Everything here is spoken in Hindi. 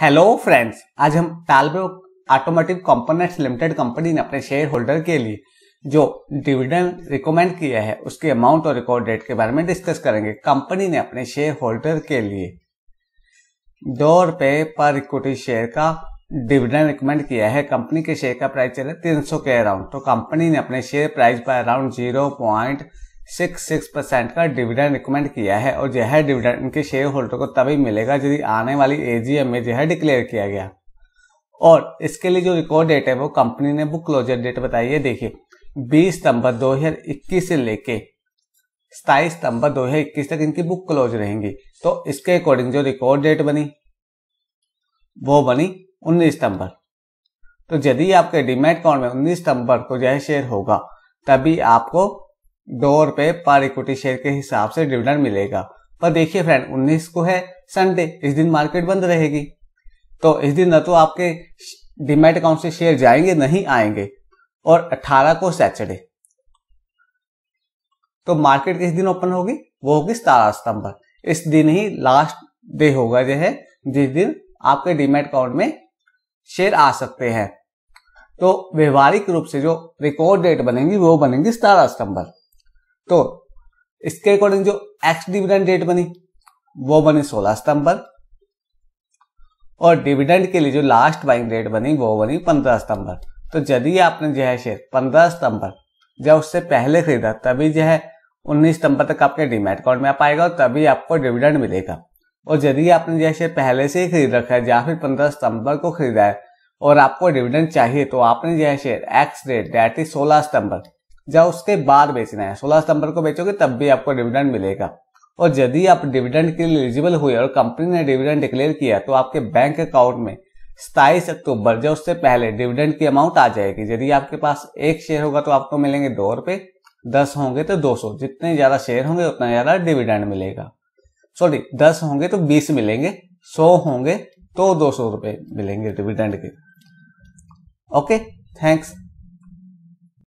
हेलो फ्रेंड्स आज हम तालबे ऑटोमोटिव कंपोनेंट्स लिमिटेड कंपनी ने अपने शेयर होल्डर के लिए जो डिविडेंड रिकमेंड किया है उसके अमाउंट और रिकॉर्ड डेट के बारे में डिस्कस करेंगे कंपनी ने अपने शेयर होल्डर के लिए दो रुपए पर इक्विटी शेयर का डिविडेंड रिकमेंड किया है कंपनी के शेयर का प्राइस चल रहा है तीन सौ के अराउंड तो कंपनी ने अपने शेयर प्राइस पर around zero point six six percent का डिविडेंड रिकमेंड किया है और यह डिविडेंड इनके शेयर होल्डर को तभी मिलेगा यदि आने वाली एजीएम में यह डिक्लेयर किया गया और इसके लिए जो रिकॉर्ड डेट है वो कंपनी ने बुक क्लोजर डेट बताई है देखिए 20 सितंबर 2021 से लेके सताईस सितंबर 2021 तक इनकी बुक क्लोज रहेंगी तो इसके अकॉर्डिंग जो रिकॉर्ड डेट बनी वो बनी 19 सितंबर तो यदि आपके डिमेट अकाउंट में 19 सितंबर को है शेयर होगा तभी आपको दो रुपए पर इक्विटी शेयर के हिसाब से डिविडेंड मिलेगा पर देखिए फ्रेंड उन्नीस को है संडे इस दिन मार्केट बंद रहेगी तो इस दिन न तो आपके डिमेट अकाउंट से शेयर जाएंगे नहीं आएंगे और 18 को सैटरडे तो मार्केट किस दिन ओपन होगी वो होगी सतारह सितंबर इस दिन ही लास्ट डे होगा जो है जिस दिन आपके डिमेट अकाउंट में शेयर आ सकते हैं तो व्यवहारिक रूप से जो रिकॉर्ड डेट बनेगी वो बनेंगी सतारह सितंबर तो इसके अकॉर्डिंग जो एक्स डिविडेंड डेट बनी वो बनी 16 सितंबर और डिविडेंड के लिए जो लास्ट बाइंग डेट बनी वो बनी 15 सितंबर तो यदि आपने जो है शेयर 15 सितंबर जब उससे पहले खरीदा तभी जो है 19 सितंबर तक आपके डिमेट अकाउंट में आ पाएगा और तभी आपको डिविडेंड मिलेगा और यदि आपने जो शेयर पहले से ही खरीद रखा है या फिर पंद्रह सितंबर को खरीदा है और आपको डिविडेंड चाहिए तो आपने जो है share ex date date is सोलह सितंबर या उसके बाद बेचना है सोलह सितंबर को बेचोगे तब भी आपको डिविडेंड मिलेगा और यदि आप डिविडेंड के लिए एलिजिबल हुए और कंपनी ने डिविडेंड डिक्लेयर किया तो आपके बैंक अकाउंट में सताईस अक्टूबर या उससे पहले डिविडेंड की अमाउंट आ जाएगी यदि आपके पास एक शेयर होगा तो आपको मिलेंगे दो रुपए दस होंगे तो दो सौ जितने ज्यादा शेयर होंगे उतना ज्यादा डिविडेंड मिलेगा सॉरी दस होंगे तो बीस मिलेंगे सौ होंगे तो दो सौ रुपए मिलेंगे डिविडेंड के ओके थैंक्स